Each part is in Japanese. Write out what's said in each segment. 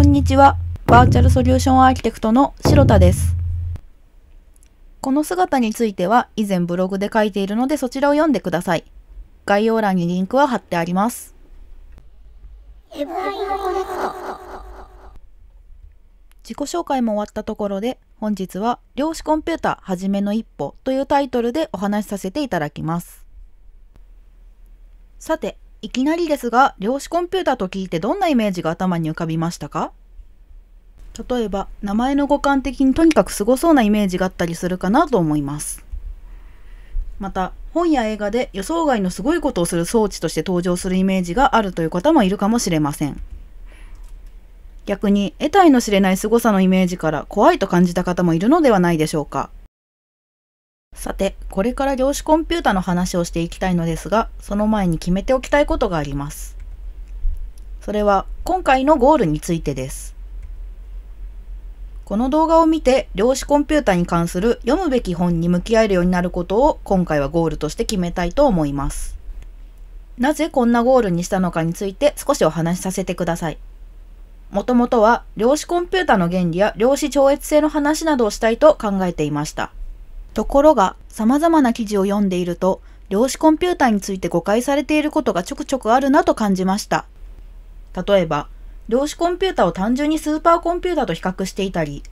こんにちは。バーチャルソリューションアーキテクトの白田です。この姿については以前ブログで書いているのでそちらを読んでください。概要欄にリンクは貼ってあります。自己紹介も終わったところで本日は量子コンピュータはじめの一歩というタイトルでお話しさせていただきます。さて、いきなりですが、量子コンピュータと聞いてどんなイメージが頭に浮かびましたか例えば、名前の語感的にとにかくすごそうなイメージがあったりするかなと思います。また、本や映画で予想外のすごいことをする装置として登場するイメージがあるという方もいるかもしれません。逆に、得体の知れない凄さのイメージから怖いと感じた方もいるのではないでしょうか。さて、これから量子コンピュータの話をしていきたいのですが、その前に決めておきたいことがあります。それは、今回のゴールについてです。この動画を見て、量子コンピュータに関する読むべき本に向き合えるようになることを今回はゴールとして決めたいと思います。なぜこんなゴールにしたのかについて少しお話しさせてください。もともとは量子コンピュータの原理や量子超越性の話などをしたいと考えていました。ところが、様々な記事を読んでいると、量子コンピューターについて誤解されていることがちょくちょくあるなと感じました。例えば、量子コンピュータを単純にスーパーコンピュータと比較していたり、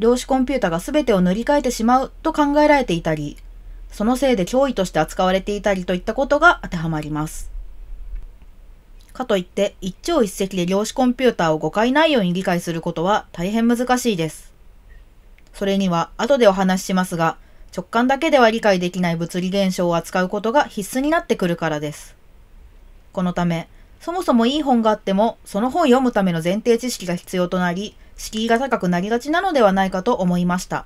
量子コンピュータが全てを塗り替えてしまうと考えられていたり、そのせいで脅威として扱われていたりといったことが当てはまります。かといって一朝一夕で量子コンピュータを誤解ないように理解することは大変難しいです。それには後でお話ししますが、直感だけでは理解できない物理現象を扱うことが必須になってくるからです。このため、そもそもいい本があっても、その本を読むための前提知識が必要となり、敷居が高くなりがちなのではないかと思いました。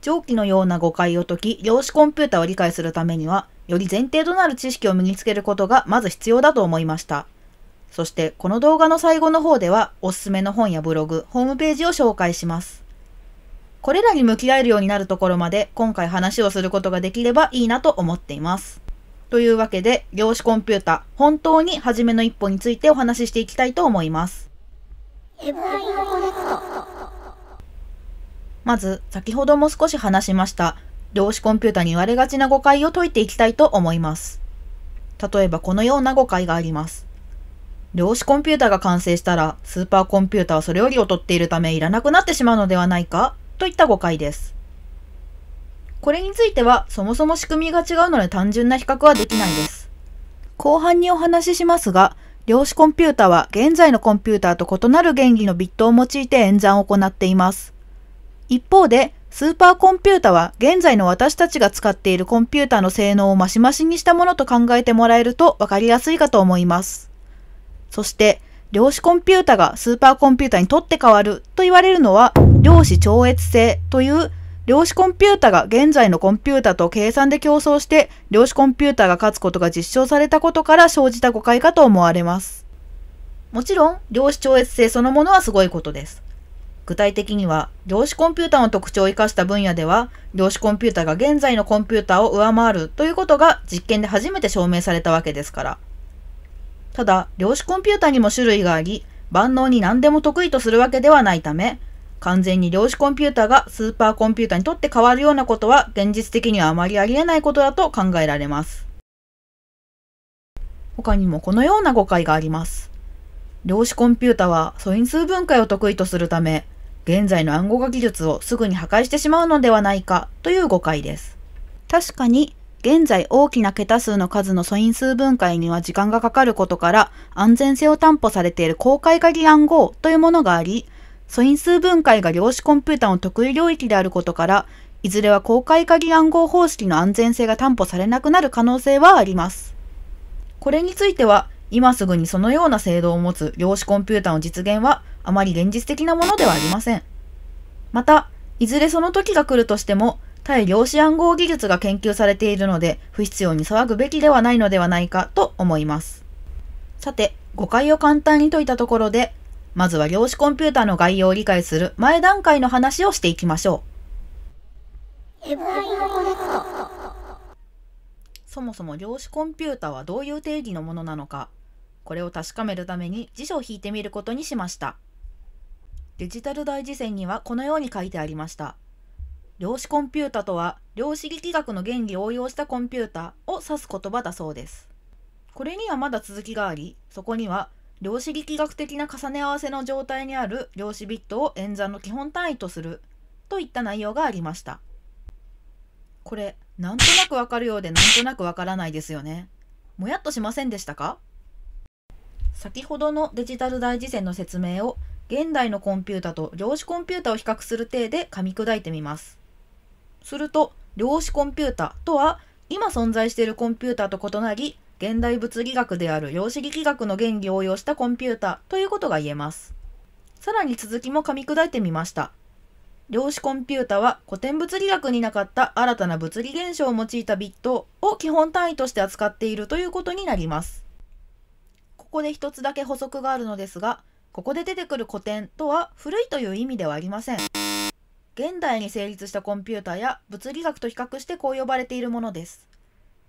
上記のような誤解を解き、量子コンピュータを理解するためには、より前提となる知識を身につけることがまず必要だと思いました。そして、この動画の最後の方では、おすすめの本やブログ、ホームページを紹介します。これらに向き合えるようになるところまで今回話をすることができればいいなと思っています。というわけで、量子コンピュータ、本当に初めの一歩についてお話ししていきたいと思います。まず、先ほども少し話しました、量子コンピュータに言われがちな誤解を解いていきたいと思います。例えばこのような誤解があります。量子コンピュータが完成したら、スーパーコンピュータはそれより劣っているためいらなくなってしまうのではないかといった誤解です。これについてはそもそも仕組みが違うので単純な比較はできないです。後半にお話ししますが、量子コンピュータは現在のコンピュータと異なる原理のビットを用いて演算を行っています。一方で、スーパーコンピュータは現在の私たちが使っているコンピュータの性能をマシマシにしたものと考えてもらえると分かりやすいかと思います。そして、量子コンピュータがスーパーコンピュータに取って代わると言われるのは量子超越性という量子コンピュータが現在のコンピュータと計算で競争して量子コンピュータが勝つことが実証されたことから生じた誤解かと思われます。もちろん量子超越性そのものはすごいことです。具体的には量子コンピュータの特徴を生かした分野では量子コンピュータが現在のコンピュータを上回るということが実験で初めて証明されたわけですから。ただ、量子コンピュータにも種類があり、万能に何でも得意とするわけではないため、完全に量子コンピュータがスーパーコンピュータにとって変わるようなことは現実的にはあまりありえないことだと考えられます。他にもこのような誤解があります。量子コンピュータは素因数分解を得意とするため、現在の暗号化技術をすぐに破壊してしまうのではないかという誤解です。確かに現在大きな桁数の数の素因数分解には時間がかかることから安全性を担保されている公開鍵暗号というものがあり素因数分解が量子コンピュータの得意領域であることからいずれは公開鍵暗号方式の安全性が担保されなくなる可能性はあります。これについては今すぐにそのような制度を持つ量子コンピュータの実現はあまり現実的なものではありません。また、いずれその時が来るとしても、対量子暗号技術が研究されているので、不必要に騒ぐべきではないのではないかと思います。さて、誤解を簡単に解いたところで、まずは量子コンピュータの概要を理解する前段階の話をしていきましょう。そもそも量子コンピュータはどういう定義のものなのか、これを確かめるために辞書を引いてみることにしました。デジタル大辞典にはこのように書いてありました。量子コンピュータとは量子力学の原理を応用したコンピュータを指す言葉だそうです。これにはまだ続きがあり、そこには量子力学的な重ね合わせの状態にある量子ビットを演算の基本単位とするといった内容がありました。これ、なんとなくわかるようでなんとなくわからないですよね。もやっとしませんでしたか先ほどのデジタル大事典の説明を現代のコンピュータと量子コンピュータを比較する体で噛み砕いてみます。すると量子コンピュータとは今存在しているコンピュータと異なり現代物理学である量子力学の原理を応用したコンピュータということが言えます。さらに続きも噛み砕いてみました。量子コンピュータは古典物理学になかった新たな物理現象を用いたビットを基本単位として扱っているということになります。ここで一つだけ補足があるのですが、ここで出てくる古典とは古いという意味ではありません。現代に成立したコンピューターや物理学と比較してこう呼ばれているものです。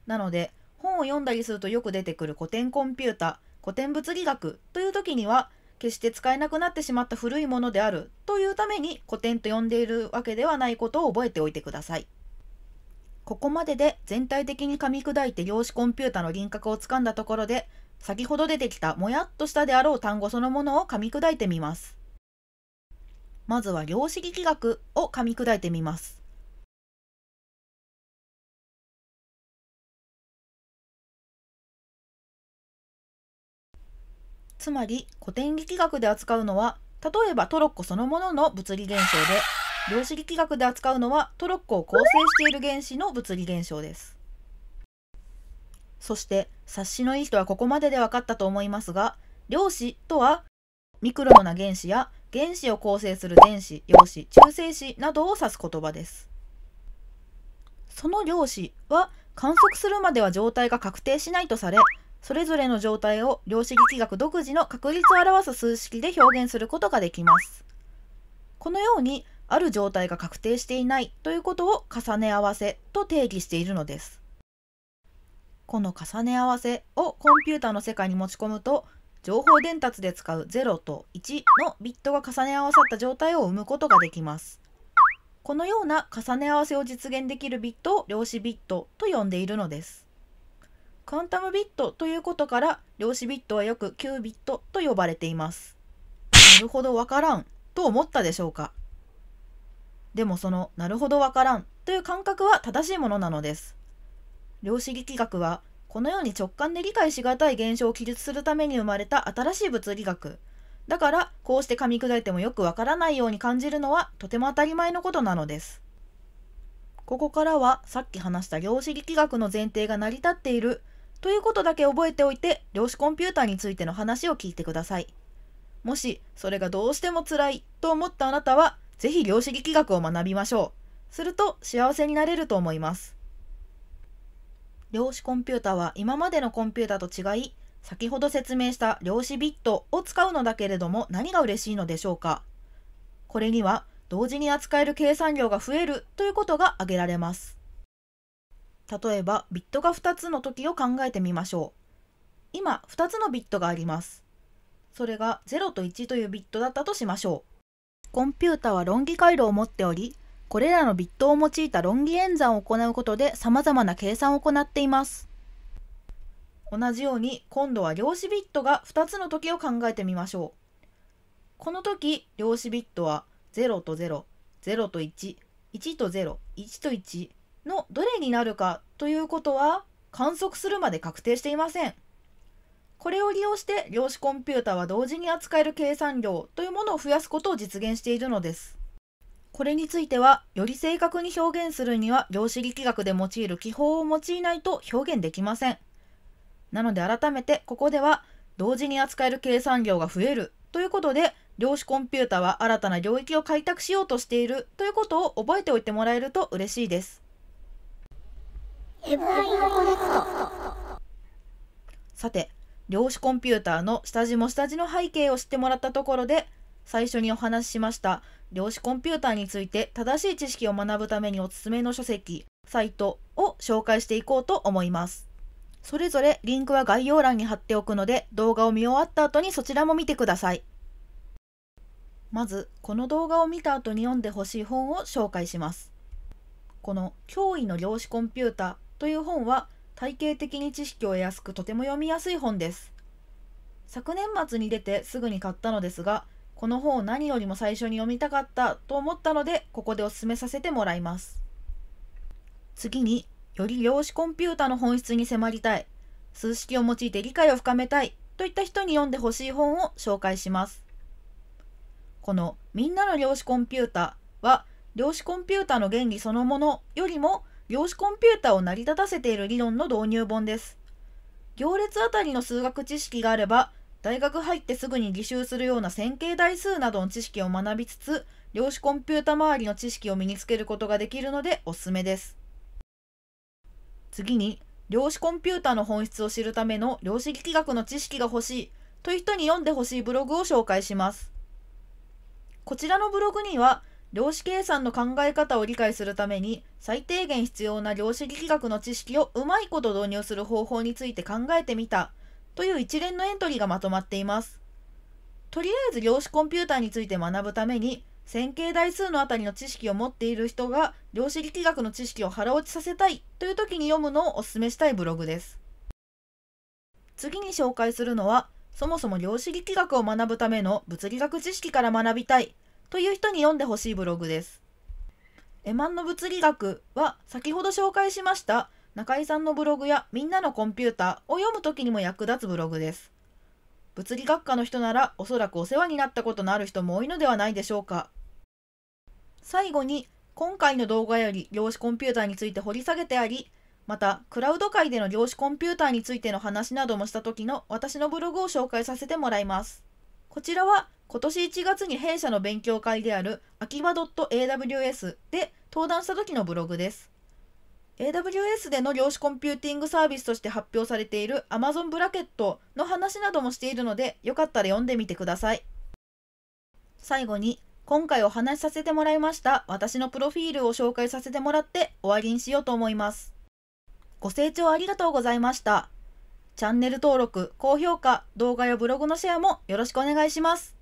なので、本を読んだりするとよく出てくる古典コンピュータ、古典物理学という時には、決して使えなくなってしまった古いものであるというために古典と呼んでいるわけではないことを覚えておいてください。ここまでで全体的に噛み砕いて量子コンピュータの輪郭をつかんだところで、先ほど出てきたもやっとしたであろう単語そのものを噛み砕いてみます。まずは量子力学を噛み砕いてみます。つまり古典力学で扱うのは例えばトロッコそのものの物理現象で量子力学で扱うのはトロッコを構成している原子の物理現象です。そして察しのいい人はここまでで分かったと思いますが量子とはミクロな原子や原子を構成する電子、陽子、中性子などを指す言葉です。その量子は観測するまでは状態が確定しないとされ、それぞれの状態を量子力学独自の確率を表す数式で表現することができます。このように、ある状態が確定していないということを重ね合わせと定義しているのです。この重ね合わせをコンピュータの世界に持ち込むと、情報伝達で使う0と1のビットが重ね合わさった状態を生むことができます。このような重ね合わせを実現できるビットを量子ビットと呼んでいるのです。クアンタムビットということから量子ビットはよく9ビットと呼ばれています。なるほどわからんと思ったでしょうかでもそのなるほどわからんという感覚は正しいものなのです。量子力学はこのように直感で理解しがたい現象を記述するために生まれた新しい物理学だからこうして噛み砕いてもよくわからないように感じるのはとても当たり前のことなのですここからはさっき話した量子力学の前提が成り立っているということだけ覚えておいて量子コンピューターについての話を聞いてくださいもしそれがどうしても辛いと思ったあなたは是非量子力学を学びましょうすると幸せになれると思います量子コンピュータは今までのコンピュータと違い、先ほど説明した量子ビットを使うのだけれども何が嬉しいのでしょうかこれには同時に扱える計算量が増えるということが挙げられます。例えばビットが2つの時を考えてみましょう。今2つのビットがあります。それが0と1というビットだったとしましょう。コンピュータは論議回路を持っており、これらのビットを用いた論議演算を行うことで様々な計算を行っています。同じように今度は量子ビットが2つの時を考えてみましょう。この時量子ビットは0と0、0と1、1と0、1と1のどれになるかということは観測するまで確定していません。これを利用して量子コンピュータは同時に扱える計算量というものを増やすことを実現しているのです。これについては、より正確に表現するには量子力学で用いる記法を用いないと表現できません。なので改めてここでは、同時に扱える計算量が増えるということで、量子コンピュータは新たな領域を開拓しようとしているということを覚えておいてもらえると嬉しいです。さて、量子コンピューターの下地も下地の背景を知ってもらったところで、最初にお話ししました量子コンピューターについて正しい知識を学ぶためにおすすめの書籍、サイトを紹介していこうと思います。それぞれリンクは概要欄に貼っておくので動画を見終わった後にそちらも見てください。まず、この動画を見た後に読んでほしい本を紹介します。この脅威の量子コンピューターという本は体系的に知識を得やすくとても読みやすい本です。昨年末に出てすぐに買ったのですが、この本を何よりも最初に読みたかったと思ったので、ここでお勧めさせてもらいます。次に、より量子コンピュータの本質に迫りたい、数式を用いて理解を深めたいといった人に読んでほしい本を紹介します。このみんなの量子コンピュータは、量子コンピュータの原理そのものよりも、量子コンピュータを成り立たせている理論の導入本です。行列あたりの数学知識があれば、大学入ってすぐに履修するような線形代数などの知識を学びつつ、量子コンピュータ周りの知識を身につけることができるのでおすすめです。次に、量子コンピュータの本質を知るための量子力学の知識が欲しいという人に読んでほしいブログを紹介します。こちらのブログには、量子計算の考え方を理解するために最低限必要な量子力学の知識をうまいこと導入する方法について考えてみたという一連のエントリーがまとまっています。とりあえず量子コンピューターについて学ぶために線形代数のあたりの知識を持っている人が量子力学の知識を腹落ちさせたいという時に読むのをお勧めしたいブログです。次に紹介するのはそもそも量子力学を学ぶための物理学知識から学びたいという人に読んでほしいブログです。エマンの物理学は先ほど紹介しました中井さんのブログやみんなのコンピューターを読むときにも役立つブログです。物理学科の人ならおそらくお世話になったことのある人も多いのではないでしょうか。最後に、今回の動画より量子コンピューターについて掘り下げてあり、また、クラウド界での量子コンピューターについての話などもした時の私のブログを紹介させてもらいます。こちらは、今年1月に弊社の勉強会である、秋葉 .aws で登壇した時のブログです。AWS での量子コンピューティングサービスとして発表されている Amazon ブラケットの話などもしているので、よかったら読んでみてください。最後に、今回お話しさせてもらいました私のプロフィールを紹介させてもらって終わりにしようと思います。ご清聴ありがとうございました。チャンネル登録、高評価、動画やブログのシェアもよろしくお願いします。